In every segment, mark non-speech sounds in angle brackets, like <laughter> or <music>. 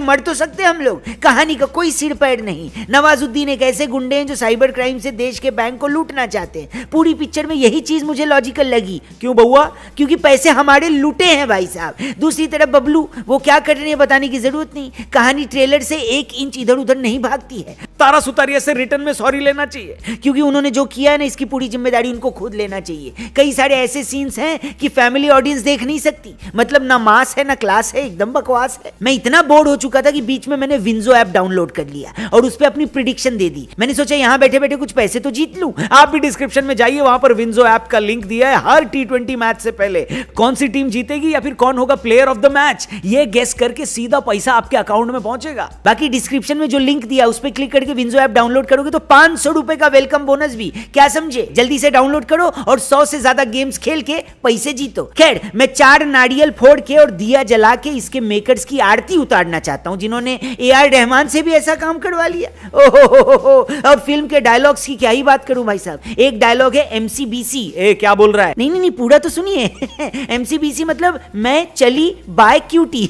मर तो सकते हम लोग कहानी का कोई सिर पैर नहीं नवाजुद्दीन एक ऐसे गुंडे हैं जो साइबर क्राइम से देश के बैंक को लूटना चाहते हैं पूरी पिक्चर में यही चीज मुझे लॉजिकल लगी क्यों बउआ क्योंकि पैसे हमारे लूटे हैं भाई साहब दूसरी तरफ बबलू वो क्या कर रहे हैं बताने की जरूरत नहीं कहानी ट्रेलर से एक इंच इधर उधर नहीं भागती है तारा सुतारिया से रिटर्न में सॉरी लेना चाहिए क्योंकि उन्होंने जो किया है ना इसकी पूरी जिम्मेदारी उनको खुद लेना चाहिए कई सारे ऐसे सीन्स हैं कि फैमिली ऑडियंस देख नहीं सकती मतलब ना मास है ना क्लास है एकदम बकवास है मैं इतना बोर्ड हो चुका था कि बीच में मैंने विंजो ऐप डाउनलोड कर लिया और उस पर अपनी प्रिडिक्शन दे दी मैंने सोचा यहाँ बैठे बैठे कुछ पैसे तो जीत लू आप भी डिस्क्रिप्शन में जाइए वहां पर विंजो ऐप का लिंक दिया है हर टी ट्वेंटी मैच से पहले कौन सी टीम जीतेगी या फिर कौन होगा प्लेयर ऑफ द मैच ये गेस करके सीधा पैसा आपके अकाउंट में पहुंचेगा बाकी डिस्क्रिप्शन में जो लिंक दिया उस पर क्लिक करके विंजो ऐप डाउनलोड करोगे तो पांच सौ का वेलकम बोनस भी क्या समझे जल्दी से डाउनलोड करो और सौ से ज्यादा गेम्स खेल के पैसे जीतो खैर मैं चार नारियल फोड़ के और दिया जला के इसके मेकर्स की आरती उतारना चाहता चाहता हूं जिन्होंने ए आर रहमान से भी ऐसा काम करवा लिया ओहो अब फिल्म के डायलॉग्स की क्या ही बात करूं भाई साहब एक डायलॉग है एमसीबीसी सी क्या बोल रहा है नहीं नहीं नहीं पूरा तो सुनिए एमसीबीसी <laughs> मतलब मैं चली बाय क्यूटी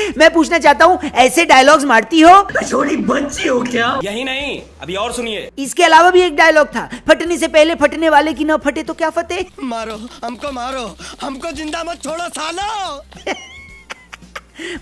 <laughs> मैं पूछना चाहता हूँ ऐसे डायलॉग्स मारती हो छोटी बच्ची हो क्या यही नहीं अभी और सुनिए इसके अलावा भी एक डायलॉग था फटने से पहले फटने वाले की ना फटे तो क्या फटे मारो हमको मारो हमको जिंदा मत छोड़ो सालो <laughs>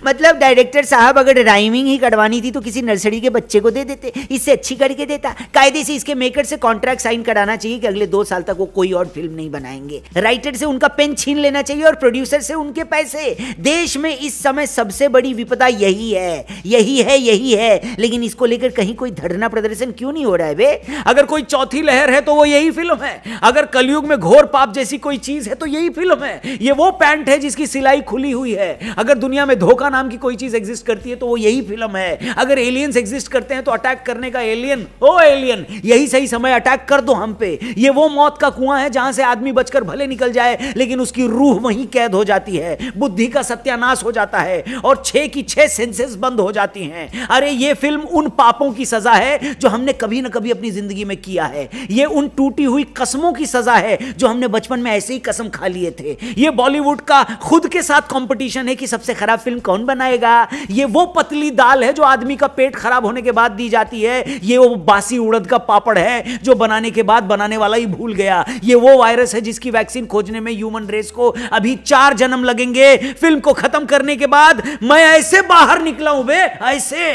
मतलब डायरेक्टर साहब अगर राइमिंग ही करवानी थी तो किसी नर्सरी के बच्चे को दे देते इससे अच्छी करके देता कायदे से इसके मेकर से कॉन्ट्रैक्ट साइन कराना चाहिए कि अगले दो साल तक वो कोई और फिल्म नहीं बनाएंगे राइटर से उनका पेन छीन लेना चाहिए और प्रोड्यूसर से उनके पैसे देश में इस समय सबसे बड़ी विपदा यही है यही है यही है लेकिन इसको लेकर कहीं कोई धरना प्रदर्शन क्यों नहीं हो रहा है वे अगर कोई चौथी लहर है तो वो यही फिल्म है अगर कलयुग में घोर पाप जैसी कोई चीज है तो यही फिल्म है ये वो पैंट है जिसकी सिलाई खुली हुई है अगर दुनिया में धोखा नाम की कोई चीज एग्जिस्ट करती है तो वो यही फिल्म है अगर एलियंस एग्जिस्ट करते हैं तो अटैक करने का एलियन ओ एलियन यही सही समय अटैक कर दो हम पे ये वो मौत का कुआं है जहां से आदमी बचकर भले निकल जाए लेकिन उसकी रूह वहीं कैद हो जाती है बुद्धि का सत्यानाश हो जाता है और छे की छह सेंसेस बंद हो जाती हैं अरे ये फिल्म उन पापों की सजा है जो हमने कभी ना कभी अपनी जिंदगी में किया है ये उन टूटी हुई कसमों की सजा है जो हमने बचपन में ऐसे ही कसम खा लिए थे ये बॉलीवुड का खुद के साथ कॉम्पिटिशन है कि सबसे खराब फिल्म आइसक्रीम कौन बनाएगा ये वो पतली दाल है जो आदमी का पेट खराब होने के बाद दी जाती है ये वो बासी उड़द का पापड़ है जो बनाने के बाद बनाने वाला ही भूल गया ये वो वायरस है जिसकी वैक्सीन खोजने में ह्यूमन रेस को अभी चार जन्म लगेंगे फिल्म को खत्म करने के बाद मैं ऐसे बाहर निकला हूं बे ऐसे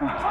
हाँ।